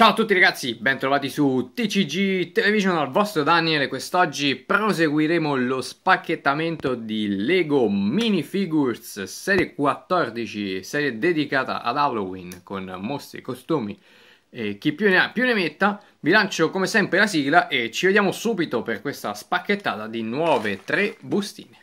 Ciao a tutti ragazzi, bentrovati su TCG Television al vostro Daniel e quest'oggi proseguiremo lo spacchettamento di Lego Minifigures serie 14, serie dedicata ad Halloween con mostri, costumi e chi più ne ha più ne metta. Vi lancio come sempre la sigla e ci vediamo subito per questa spacchettata di nuove tre bustine.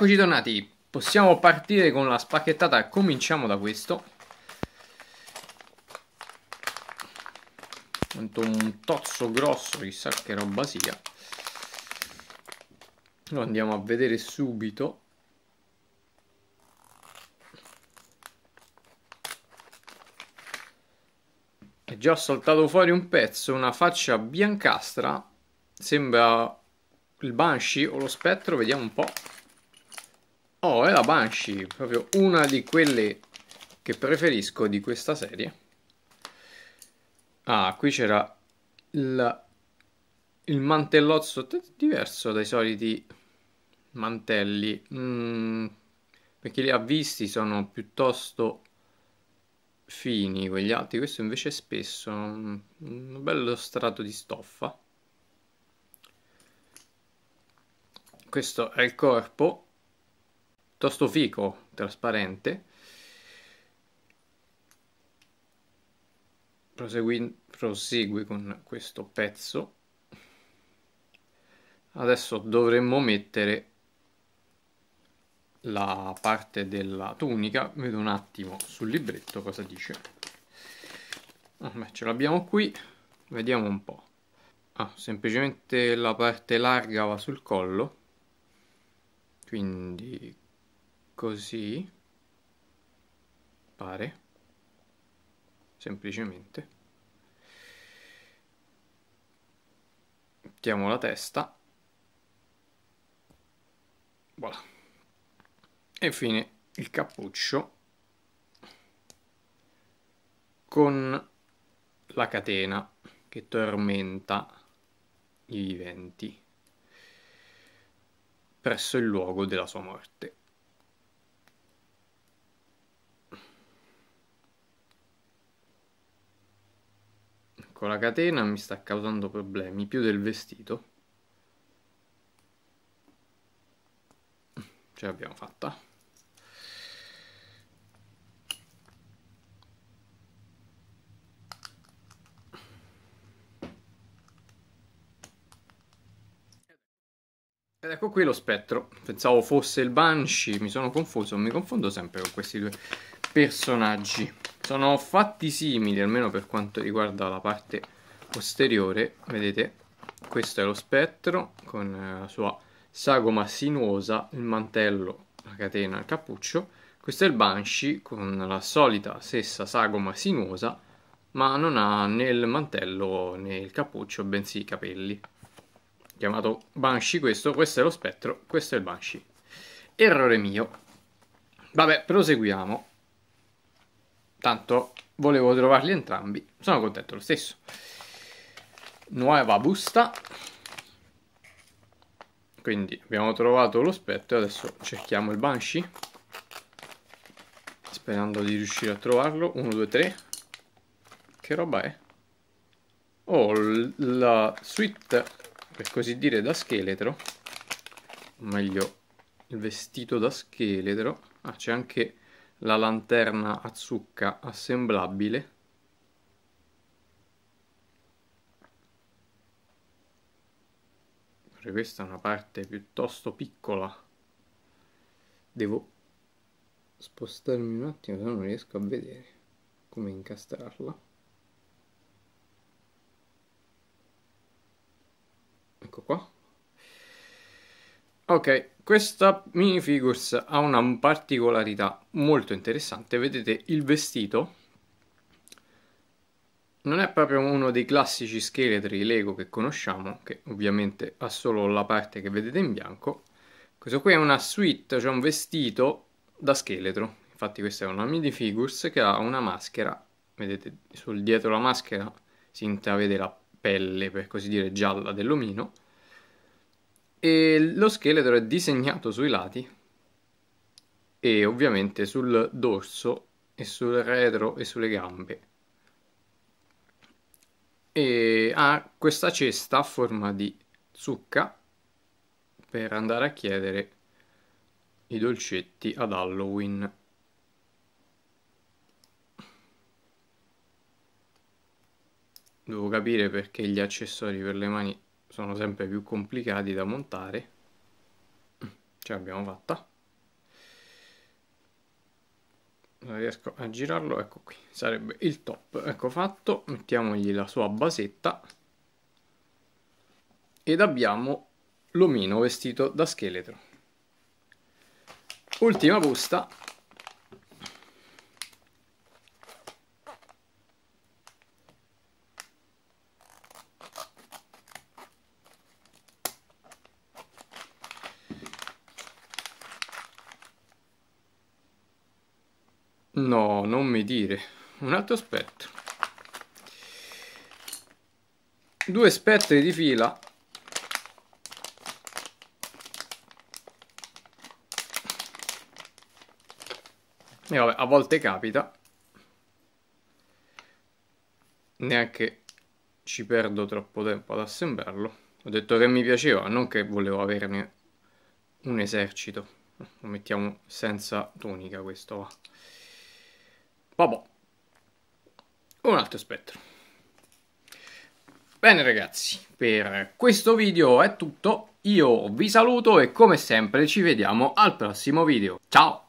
Eccoci tornati, possiamo partire con la spacchettata, cominciamo da questo. Quanto un tozzo grosso, chissà che roba sia. Lo andiamo a vedere subito. È già saltato fuori un pezzo, una faccia biancastra, sembra il Banshee o lo Spettro, vediamo un po'. Oh, è la Banshee, proprio una di quelle che preferisco di questa serie. Ah, qui c'era il, il, mantellozzo diverso dai soliti mantelli. Mm, perché li ha visti sono piuttosto fini quegli altri. Questo invece è spesso un, un bello strato di stoffa. Questo è il corpo piuttosto fico, trasparente. Prosegui, prosegui con questo pezzo. Adesso dovremmo mettere la parte della tunica. Vedo un attimo sul libretto cosa dice. Ah, beh, ce l'abbiamo qui. Vediamo un po'. Ah, semplicemente la parte larga va sul collo. Quindi così, pare, semplicemente. Mettiamo la testa, voilà. E infine il cappuccio con la catena che tormenta i viventi presso il luogo della sua morte. Ecco, la catena mi sta causando problemi più del vestito. Ce l'abbiamo fatta. Ed ecco qui lo spettro. Pensavo fosse il Banshee, mi sono confuso, mi confondo sempre con questi due personaggi sono fatti simili almeno per quanto riguarda la parte posteriore vedete questo è lo spettro con eh, la sua sagoma sinuosa il mantello la catena il cappuccio questo è il banshee con la solita stessa sagoma sinuosa ma non ha né il mantello né il cappuccio bensì i capelli chiamato banshee questo questo è lo spettro questo è il banshee errore mio vabbè proseguiamo Tanto volevo trovarli entrambi, sono contento lo stesso. Nuova busta. Quindi abbiamo trovato lo spettro e adesso cerchiamo il Banshee. Sperando di riuscire a trovarlo. 1, 2, 3. Che roba è? Oh, la suite, per così dire, da scheletro. O meglio, il vestito da scheletro. Ah, c'è anche la lanterna a zucca assemblabile questa è una parte piuttosto piccola devo spostarmi un attimo se non riesco a vedere come incastrarla ecco qua Ok, questa minifigures ha una particolarità molto interessante. Vedete il vestito non è proprio uno dei classici scheletri Lego che conosciamo, che ovviamente ha solo la parte che vedete in bianco. Questo qui è una suite, cioè un vestito da scheletro. Infatti questa è una minifigures che ha una maschera. Vedete, sul dietro la maschera si intravede la pelle, per così dire, gialla dell'omino e lo scheletro è disegnato sui lati e ovviamente sul dorso e sul retro e sulle gambe e ha questa cesta a forma di zucca per andare a chiedere i dolcetti ad Halloween. Devo capire perché gli accessori per le mani sono sempre più complicati da montare ce l'abbiamo fatta non riesco a girarlo ecco qui sarebbe il top ecco fatto mettiamogli la sua basetta ed abbiamo l'omino vestito da scheletro ultima busta No, non mi dire. Un altro spettro. Due spettri di fila. E vabbè, a volte capita. Neanche ci perdo troppo tempo ad assemblarlo. Ho detto che mi piaceva, non che volevo averne un esercito. Lo mettiamo senza tonica questo va. Vabbè. Un altro spettro. Bene ragazzi, per questo video è tutto. Io vi saluto e come sempre ci vediamo al prossimo video. Ciao!